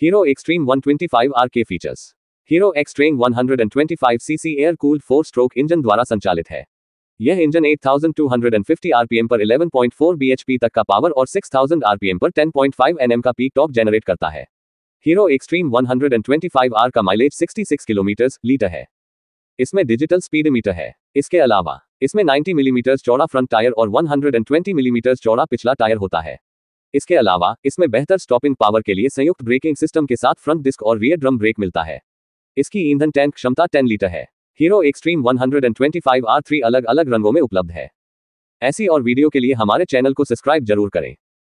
Hero Extreme 125 RK Features Hero Xtreme 125 cc air-cooled four stroke engine द्वारा संचालित है यह इंजन 8,250 rpm पर 11.4 bhp तक का पावर और 6,000 rpm पर 10.5 nm का पीक टॉप जनरेट करता है हीरो एक्सट्रीम 125 r का माइलेज 66 किलोमीटर लीटर है इसमें डिजिटल स्पीडमीटर है इसके अलावा इसमें 90 मिलीमीटर mm चौड़ा फ्रंट टायर और 120 मिलीमीटर mm चौड़ा पिछला टायर होता है इसके अलावा इसमें बेहतर स्टॉपिंग पावर के लिए संयुक्त ब्रेकिंग सिस्टम के साथ फ्रंट डिस्क और रियर ड्रम ब्रेक मिलता है इसकी ईंधन टैंक क्षमता 10 लीटर है हीरो एक्सट्रीम 125 आर थ्री अलग अलग रंगों में उपलब्ध है ऐसी और वीडियो के लिए हमारे चैनल को सब्सक्राइब जरूर करें